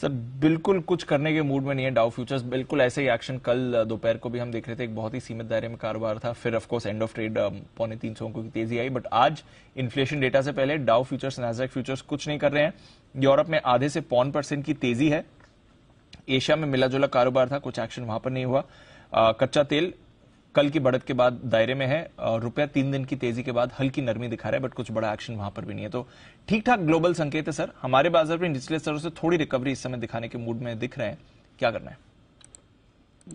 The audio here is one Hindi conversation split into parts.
सर बिल्कुल कुछ करने के मूड में नहीं है डाउ फ्यूचर्स बिल्कुल ऐसे ही एक्शन कल दोपहर को भी हम देख रहे थे एक बहुत ही सीमित दायरे में कारोबार था फिर ऑफकोर्स एंड ऑफ ट्रेड पौने तीन सौ की तेजी आई बट आज इन्फ्लेशन डेटा से पहले डाउ फ्यूचर्स नाजैक फ्यूचर्स कुछ नहीं कर रहे हैं यूरोप में आधे से पौन परसेंट की तेजी है एशिया में मिला जुला कारोबार था कुछ एक्शन वहां पर नहीं हुआ आ, कच्चा तेल कल की बढ़त के बाद दायरे में है और रुपया तीन दिन की तेजी के बाद हल्की नरमी दिखा रहा है बट कुछ बड़ा एक्शन वहां पर भी नहीं है तो ठीक ठाक ग्लोबल संकेत है सर हमारे बाजार में निचले स्तरों से थोड़ी रिकवरी इस समय दिखाने के मूड में दिख रहे हैं क्या करना है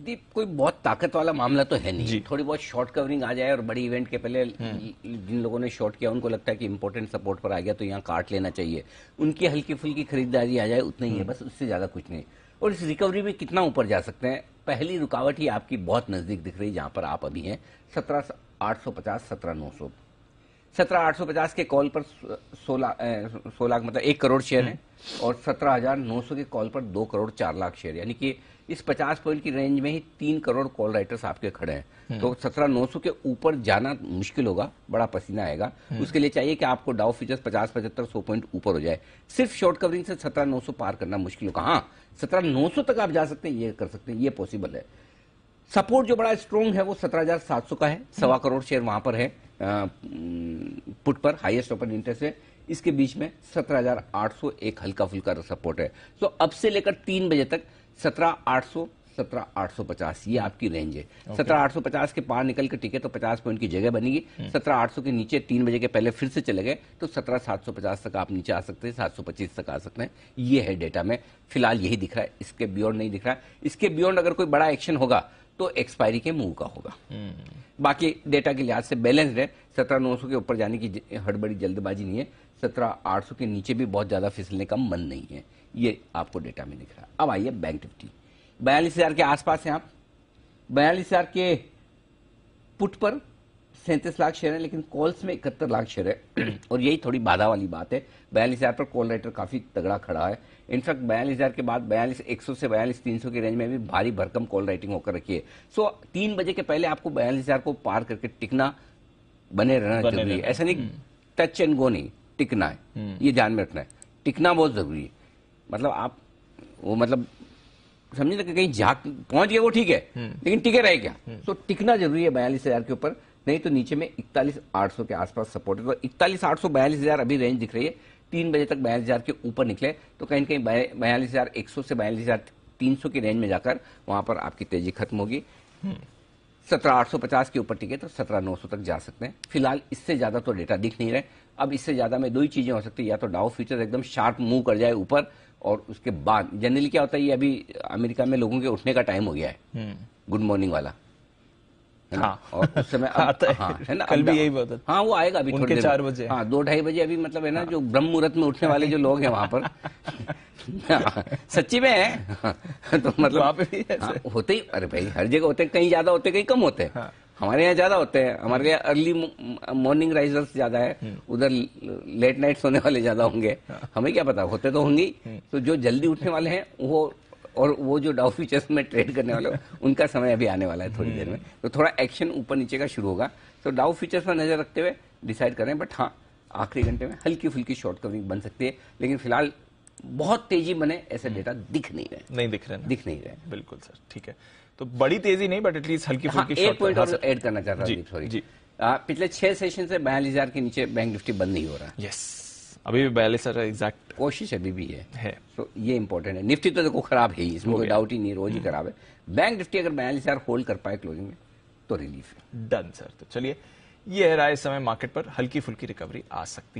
दीप कोई बहुत ताकत वाला मामला तो है नहीं थोड़ी बहुत शॉर्ट कवरिंग आ जाए और बड़ी इवेंट के पहले हम्म। जिन लोगों ने शॉर्ट किया उनको लगता है कि इम्पोर्टेंट सपोर्ट पर आ गया तो यहाँ काट लेना चाहिए उनकी हल्की फुल्की खरीदारी आ जाए उतना ही है हम्म। बस उससे ज्यादा कुछ नहीं और इस रिकवरी में कितना ऊपर जा सकते हैं पहली रुकावट ही आपकी बहुत नज़दीक दिख रही जहां पर आप अभी हैं सत्रह आठ सौ पचास सत्रह नौ सौ सत्रह आठ सौ पचास के कॉल पर सोलह सोलह मतलब एक करोड़ शेयर हम्म। हैं और सत्रह हजार नौ सौ के कॉल पर दो करोड़ चार लाख शेयर यानी कि इस पचास पॉइंट की रेंज में ही तीन करोड़ कॉल राइटर्स आपके खड़े हैं हम्म। तो सत्रह नौ सौ के ऊपर जाना मुश्किल होगा बड़ा पसीना आएगा हम्म। उसके लिए चाहिए कि आपको डाउ फीचर्स पचास पचहत्तर सौ पॉइंट ऊपर हो जाए सिर्फ शॉर्ट कवरिंग से सत्रह नौ सौ पार करना मुश्किल होगा हाँ सत्रह नौ सौ तक आप जा सकते हैं ये कर सकते हैं ये पॉसिबल है सपोर्ट जो बड़ा स्ट्रॉन्ग है वो सत्रह हजार सात सौ का है हम्म। सवा करोड़ शेयर वहां पर है पुट पर हाइएस्ट ओपन इंटरेस्ट है इसके बीच में सत्रह हजार आठ सौ एक हल्का फुल्का सपोर्ट है तो अब से लेकर तीन बजे तक सत्रह आठ सौ सत्रह आठ सौ पचास ये आपकी रेंज है सत्रह आठ सौ पचास के पार निकल के टिके तो पचास पॉइंट की जगह बनेगी हम्म। सत्रह आठ सौ के नीचे तीन बजे के पहले फिर से चले गए तो सत्रह सात सौ पचास तक आप नीचे आ सकते हैं सात सौ पच्चीस तक आ सकते हैं ये है डेटा में फिलहाल यही दिख रहा है इसके बियॉन्ड नहीं दिख रहा है इसके बियॉन्ड अगर कोई बड़ा एक्शन होगा तो एक्सपायरी के मूव का होगा हम्म। बाकी डेटा के लिहाज से बैलेंस्ड है सत्रह नौ सौ के ऊपर जाने की हड़बड़ी जल्दबाजी नहीं है सत्रह आठ सौ के नीचे भी बहुत ज़्यादा फिसलने का मन नहीं है ये आपको डेटा में दिख रहा है अब आइए बैंक निफ्टी बयालीस हज़ार के आसपास है आप बयालीस हज़ार के पुट पर सैंतीस लाख शेयर है लेकिन कॉल्स में इकहत्तर लाख शेयर है और यही थोड़ी बाधा वाली बात है बयालीस हज़ार पर कॉल राइटर काफ़ी तगड़ा खड़ा है इनफैक्ट बयालीस हज़ार के बाद बयालीस एक सौ से बयालीस तीन सौ की रेंज में भी भारी भरकम कॉल राइटिंग होकर रखी है सो तीन बजे के पहले आपको बयालीस हज़ार को पार करके टिकना बने रहना बने जरूरी है ऐसा नहीं हम्म। टच एंड गो नहीं टिकना है हम्म। ये ध्यान में रखना है टिकना बहुत जरूरी है मतलब आप वो मतलब समझे ना तो कि कहीं झाक पहुंच गए वो ठीक है हम्म। लेकिन टिके रहे क्या तो टिकना जरूरी है बयालीस हजार के ऊपर नहीं तो नीचे में इकतालीस आठ सौ के आसपास सपोर्ट है तो इकतालीस आठ सौ बयालीस हजार अभी रेंज दिख रही है तीन बजे तक बयालीस हजार के ऊपर निकले तो कहीं कहीं बयालीस हजार एक सौ से बयालीस हजार तीन सौ की रेंज में जाकर वहां पर आपकी तेजी खत्म होगी 17850 के ऊपर टिके तो 17900 तक जा सकते हैं फिलहाल इससे ज़्यादा तो डेटा दिख नहीं रहे अब इससे ज़्यादा में दो ही चीज़ें हो सकती है या तो डाउ फ्यूचर एकदम शार्प मूव कर जाए ऊपर और उसके बाद जनरली क्या होता है ये अभी अमेरिका में लोगों के उठने का टाइम हो गया है हम्म। गुड मॉर्निंग वाला है ना दो ढाई बजे अभी मतलब है ना हाँ। जो ब्रह्म मुहूर्त में उठने वाले जो लोग हैं वहाँ पर सच्ची में हाँ। तो मतलब आप हाँ, होते ही अरे भाई हर जगह होते हैं कहीं ज्यादा होते कहीं कम होते हैं हमारे यहाँ ज्यादा होते हैं हमारे यहाँ अर्ली मॉर्निंग राइजर्स ज्यादा है हम्म। उधर लेट नाइट सोने वाले ज्यादा होंगे हमें क्या पता होते तो होंगे हम्म। तो जो जल्दी उठने वाले हैं वो और वो जो डाउ फ्यूचर्स में ट्रेड करने वाले उनका समय अभी आने वाला है थोड़ी देर में हम्म। तो थोड़ा एक्शन ऊपर नीचे का शुरू होगा तो डाउ फ्यूचर्स पर नजर रखते हुए डिसाइड करें बट हाँ आखिरी घंटे में हल्की फुल्की शॉर्ट कविंग बन सकती है लेकिन फिलहाल बहुत तेजी बने ऐसे डेटा हम्म। दिख नहीं रहे नहीं दिख रहे दिख नहीं रहे बिल्कुल सर ठीक है तो बड़ी तेजी नहीं बट एटलीस्ट हल्की फुल्की एक पॉइंट और करना चाहता हूँ सॉरी पिछले छह सेशन से बयालीस हजार के नीचे बैंक निफ्टी बंद नहीं हो रहा यस अभी भी बयालीस हजार एग्जैक्ट कोशिश अभी भी है, तो ये इंपॉर्टेंट है निफ्टी तो देखो खराब है ही इसमें कोई डाउट ही नहीं रोज ही हम्म। खराब है बैंक निफ्टी अगर बयालीस हजार होल्ड कर पाए क्लोजिंग में तो रिलीफ है डन सर तो चलिए ये है राय इस समय मार्केट पर हल्की फुल्की रिकवरी आ सकती